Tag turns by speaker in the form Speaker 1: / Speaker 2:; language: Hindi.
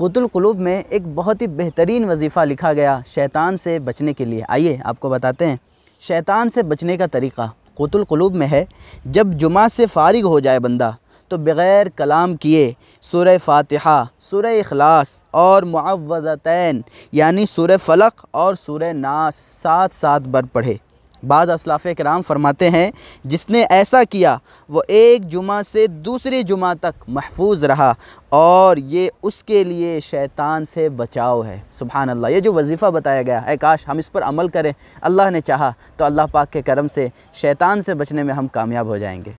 Speaker 1: कुलूब में एक बहुत ही बेहतरीन वजीफ़ा लिखा गया शैतान से बचने के लिए आइए आपको बताते हैं शैतान से बचने का तरीक़ा कुलूब में है जब जुमा से फारिग हो जाए बंदा तो बग़ैर कलाम किए सूर फातिहा सूर अखलास और मुआवज़तैन यानी सुर फ़लक और सुर नास साथ साथ बर पढ़े बाज़ असलाफ़ कराम फरमाते हैं जिसने ऐसा किया वो एक जुमा से दूसरे जुमा तक महफूज रहा और ये उसके लिए शैतान से बचाव है सुबहान अल्लाह ये जो वजीफ़ा बताया गया है काश हम इस पर अमल करें अल्लाह ने चाहा तो अल्लाह पाक के करम से शैतान से बचने में हम कामयाब हो जाएंगे